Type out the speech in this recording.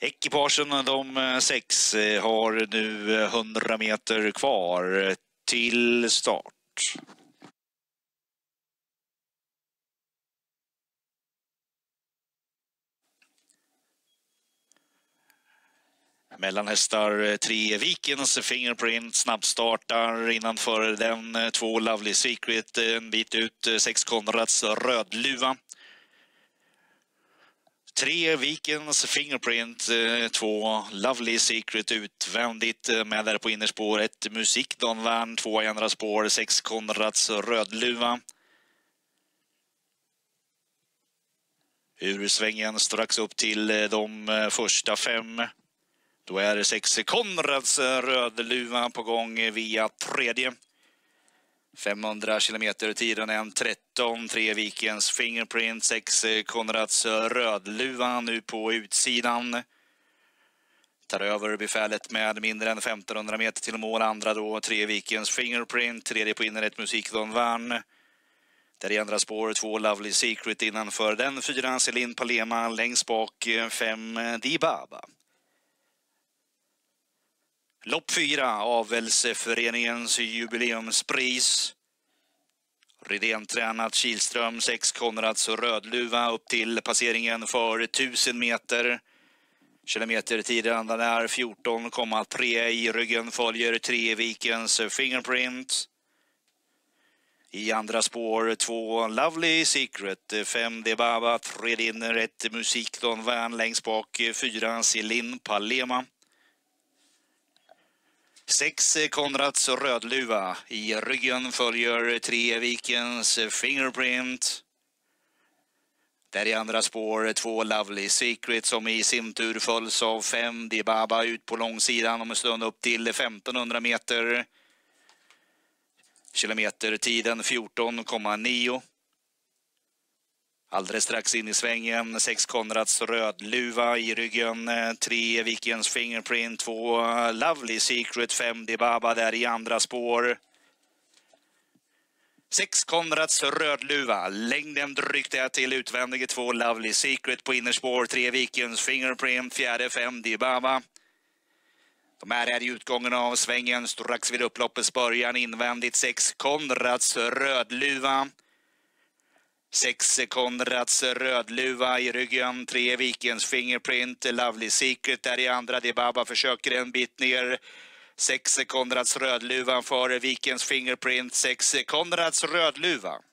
Ekipagen, de eh, sex, eh, har nu 100 eh, meter kvar till start. Mellanhästar 3 Vikens Fingerprint snabbstartar innanför den två Lovely Secret en bit ut 6 Konrads Rödluva. Tre Vikens Fingerprint, eh, två Lovely Secret utvändigt eh, med där på innerspår. Ett Musik Don Värn, två i andra spår, sex Konrads Rödluva. Ur svängen strax upp till eh, de första fem. Då är det sex Konrads Rödluva på gång via tredje. 500 kilometer, tiden 1.13, tre Vikens Fingerprint, 6 eh, Konrads Rödluva nu på utsidan. Tar över befälet med mindre än 1500 meter till mål, andra då tre Vikens Fingerprint, tredje på innerrätt Musik Don Värn. Där i andra spår två Lovely Secret innanför den, fyra Céline Palema längst bak, eh, fem eh, Dibaba. Lopp fyra, Avelseföreningens jubileumspris. Rydén tränat Kilström, 6 Konrads och Rödluva upp till passeringen för 1000 meter. Kilometertiden är 14,3. I ryggen följer Trevikens Fingerprint. I andra spår två Lovely Secret, fem Debaba, tre Dinner, ett Musikdon Värn längst bak, fyra Céline Palema. Sex Konrads Rödluva. I ryggen följer tre Vikens Fingerprint. Där i andra spår två Lovely Secret som i sin tur följs av fem Dibaba ut på långsidan om en stund upp till 1500 meter. Kilometertiden 14,9. Alldeles strax in i svängen, 6 Konrads Rödluva i ryggen, 3 eh, Vikens Fingerprint, 2 eh, Lovely Secret, 5 Dibaba där i andra spår. 6 Konrads Rödluva, längden drygt är till utvändige 2 Lovely Secret på innerspår, 3 Vikens Fingerprint, fjärde 5 Dibaba. De här är i utgången av svängen strax vid upploppets början invändigt 6 Konrads Rödluva. Sex Konrads Rödluva i ryggen. Tre Vikens Fingerprint. Lovely Secret där i andra. Dibaba försöker en bit ner. Sex Konrads Rödluvan före Vikens Fingerprint. Sex Konrads Rödluva.